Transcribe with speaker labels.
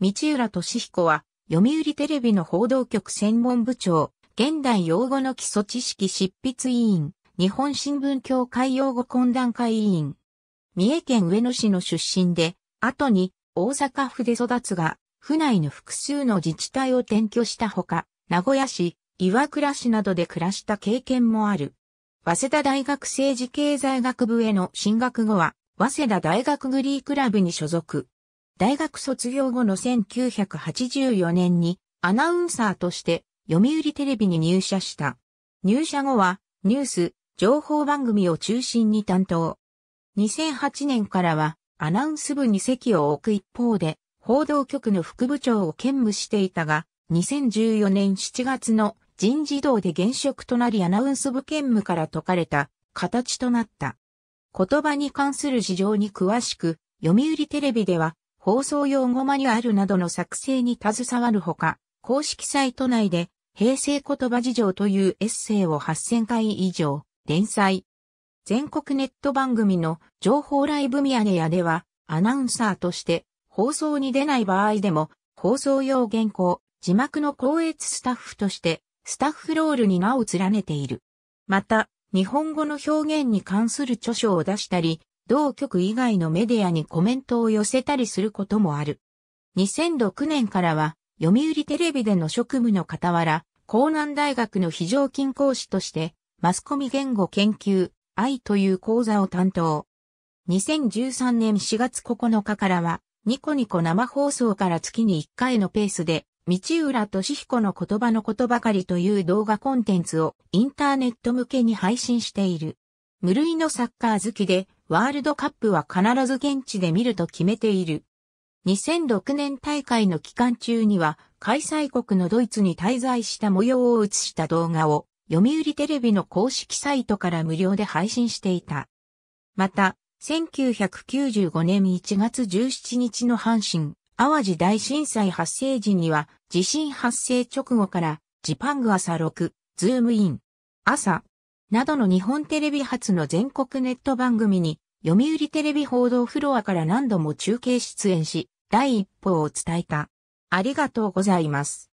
Speaker 1: 道浦俊彦は、読売テレビの報道局専門部長、現代用語の基礎知識執筆委員、日本新聞協会用語懇談会委員。三重県上野市の出身で、後に大阪府で育つが、府内の複数の自治体を転居したほか、名古屋市、岩倉市などで暮らした経験もある。早稲田大学政治経済学部への進学後は、早稲田大学グリークラブに所属。大学卒業後の1984年にアナウンサーとして読売テレビに入社した。入社後はニュース、情報番組を中心に担当。2008年からはアナウンス部に席を置く一方で報道局の副部長を兼務していたが、2014年7月の人事堂で現職となりアナウンス部兼務から解かれた形となった。言葉に関する事情に詳しく、読売テレビでは放送用語マニュアルなどの作成に携わるほか、公式サイト内で、平成言葉事情というエッセイを8000回以上、連載。全国ネット番組の情報ライブミヤネ屋では、アナウンサーとして、放送に出ない場合でも、放送用原稿、字幕の校閲スタッフとして、スタッフロールに名を連ねている。また、日本語の表現に関する著書を出したり、同局以外のメディアにコメントを寄せたりすることもある。2006年からは、読売テレビでの職務の傍ら、江南大学の非常勤講師として、マスコミ言語研究、愛という講座を担当。2013年4月9日からは、ニコニコ生放送から月に1回のペースで、道浦敏彦の言葉のことばかりという動画コンテンツをインターネット向けに配信している。無類のサッカー好きで、ワールドカップは必ず現地で見ると決めている。2006年大会の期間中には開催国のドイツに滞在した模様を映した動画を読売テレビの公式サイトから無料で配信していた。また、1995年1月17日の阪神、淡路大震災発生時には、地震発生直後から、ジパング朝6、ズームイン、朝、などの日本テレビ初の全国ネット番組に読売テレビ報道フロアから何度も中継出演し、第一報を伝えた。ありがとうございます。